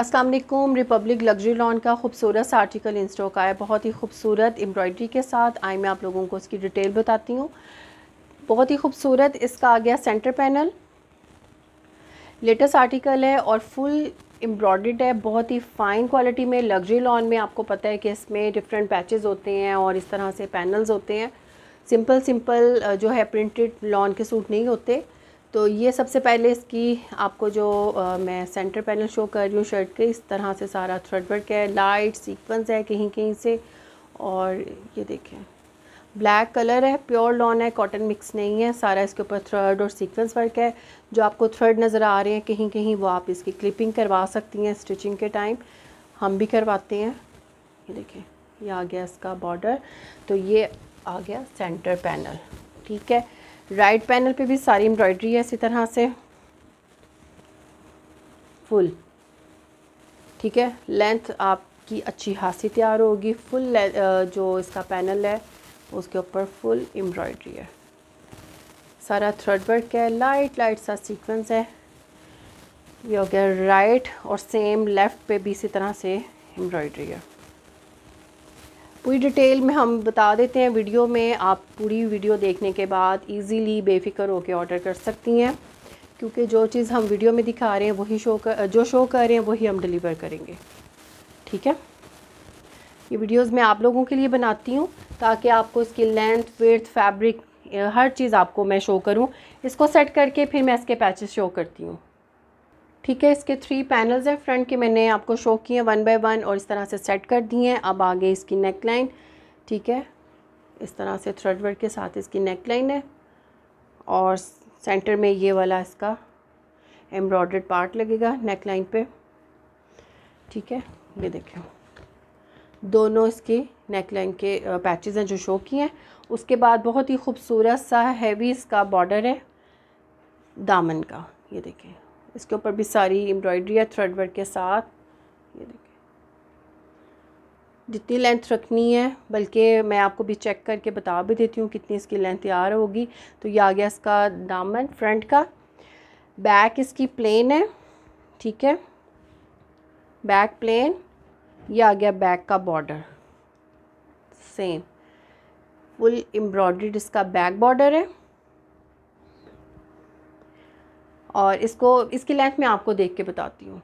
अस्सलाम वालेकुम Republic luxury lawn का खूबसूरत सा आर्टिकल इन स्टॉक आया बहुत ही खूबसूरत एम्ब्रॉयडरी के साथ आई मैं आप लोगों को उसकी डिटेल बताती हूँ बहुत ही खूबसूरत इसका आ गया सेंटर पैनल लेटेस्ट आर्टिकल है और फुल एम्ब्रॉयड है बहुत ही फ़ाइन क्वालिटी में लग्जरी लॉन में आपको पता है कि इसमें डिफरेंट पैचेज़ होते हैं और इस तरह से पैनल्स होते हैं सिंपल सिंपल जो है प्रिंटेड लॉन के सूट नहीं होते तो ये सबसे पहले इसकी आपको जो आ, मैं सेंटर पैनल शो कर रही हूँ शर्ट के इस तरह से सारा थ्रेड वर्क है लाइट सीक्वेंस है कहीं कहीं से और ये देखें ब्लैक कलर है प्योर लॉन है कॉटन मिक्स नहीं है सारा इसके ऊपर थ्रेड और सीक्वेंस वर्क है जो आपको थ्रेड नज़र आ रहे हैं कहीं कहीं वो आप इसकी क्लिपिंग करवा सकती हैं स्टिचिंग के टाइम हम भी करवाते हैं ये देखें ये आ गया इसका बॉर्डर तो ये आ गया सेंटर पैनल ठीक है राइट पैनल पे भी सारी एम्ब्रॉयडरी है इसी तरह से फुल ठीक है लेंथ आपकी अच्छी खासी तैयार होगी फुल जो इसका पैनल है उसके ऊपर फुल एम्ब्रॉयडरी है सारा थ्रेड वर्क है लाइट लाइट सा सीक्वेंस है ये हो गया राइट और सेम लेफ़्ट पे भी इसी तरह से एम्ब्रॉयडरी है पूरी डिटेल में हम बता देते हैं वीडियो में आप पूरी वीडियो देखने के बाद इजीली बेफिक्र होकर ऑर्डर कर सकती हैं क्योंकि जो चीज़ हम वीडियो में दिखा रहे हैं वही शो कर जो शो कर रहे हैं वही हम डिलीवर करेंगे ठीक है ये वीडियोस मैं आप लोगों के लिए बनाती हूँ ताकि आपको इसकी लेंथ वर्थ फैब्रिक हर चीज़ आपको मैं शो करूँ इसको सेट करके फिर मैं इसके पैचेस शो करती हूँ ठीक है इसके थ्री पैनल्स हैं फ्रंट के मैंने आपको शो किए हैं वन बाय वन और इस तरह से सेट कर दिए हैं अब आगे इसकी नेक लाइन ठीक है इस तरह से थ्रेड वर्क के साथ इसकी नेक लाइन है और सेंटर में ये वाला इसका एम्ब्रॉयड पार्ट लगेगा नेक लाइन पर ठीक है ये देखिए दोनों इसके नेक लाइन के पैचेज़ हैं जो शो किए हैं उसके बाद बहुत ही खूबसूरत सा हैवी इसका बॉर्डर है दामन का ये देखें इसके ऊपर भी सारी एम्ब्रॉयडरी है थ्रेड वर्क के साथ ये देखिए जितनी लेंथ रखनी है बल्कि मैं आपको भी चेक करके बता भी देती हूँ कितनी इसकी लेंथ तैयार होगी तो ये आ गया इसका दामन फ्रंट का बैक इसकी प्लेन है ठीक है बैक प्लेन ये आ गया बैक का बॉर्डर सेम फुल एम्ब्रॉयड्रीड इसका बैक बॉर्डर है और इसको इसकी लेंथ मैं आपको देख के बताती हूँ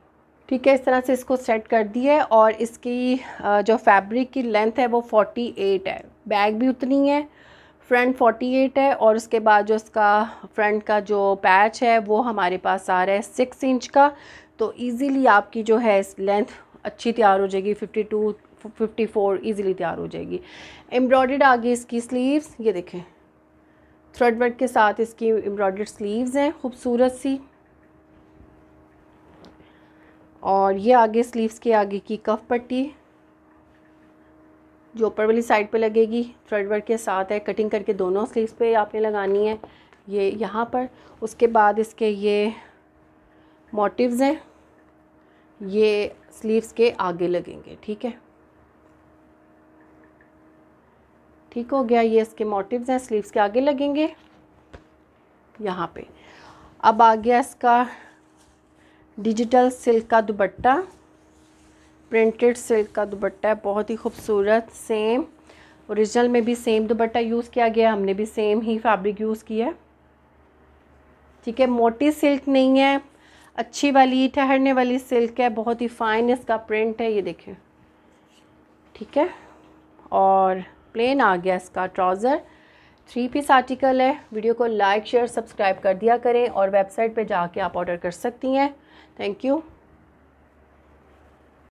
ठीक है इस तरह से इसको सेट कर दिया है और इसकी जो फैब्रिक की लेंथ है वो एट है बैग भी उतनी है फ्रंट एट है और उसके बाद जो इसका फ्रंट का जो पैच है वो हमारे पास आ रहा है सिक्स इंच का तो ईज़िली आपकी जो है लेंथ अच्छी तैयार हो जाएगी fifty two fifty four easily तैयार हो जाएगी एम्ब्रॉयड आ गई इसकी स्लीव्स ये देखें थ्रेड वर्क के साथ इसकी एम्ब्रॉयडर्ड स्लीव्स हैं खूबसूरत सी और ये आगे स्लीव्स के आगे की कफ पट्टी जो ऊपर वाली साइड पे लगेगी थ्रेड वर्क के साथ है कटिंग करके दोनों स्लीव्स पे आपने लगानी है ये यहाँ पर उसके बाद इसके ये मोटिव्स हैं ये स्लीव्स के आगे लगेंगे ठीक है ठीक हो गया ये इसके मोटिव्स हैं स्लीव्स के आगे लगेंगे यहाँ पे अब आ गया इसका डिजिटल सिल्क का दुपट्टा प्रिंटेड सिल्क का दुपट्टा है बहुत ही खूबसूरत सेम ओरिजिनल में भी सेम दुपट्टा यूज़ किया गया हमने भी सेम ही फैब्रिक यूज़ किया है ठीक है मोटी सिल्क नहीं है अच्छी वाली ठहरने वाली सिल्क है बहुत ही फाइन इसका प्रिंट है ये देखें ठीक है और प्लेन आ गया इसका ट्राउज़र थ्री पीस आर्टिकल है वीडियो को लाइक शेयर सब्सक्राइब कर दिया करें और वेबसाइट पे जाके आप ऑर्डर कर सकती हैं थैंक यू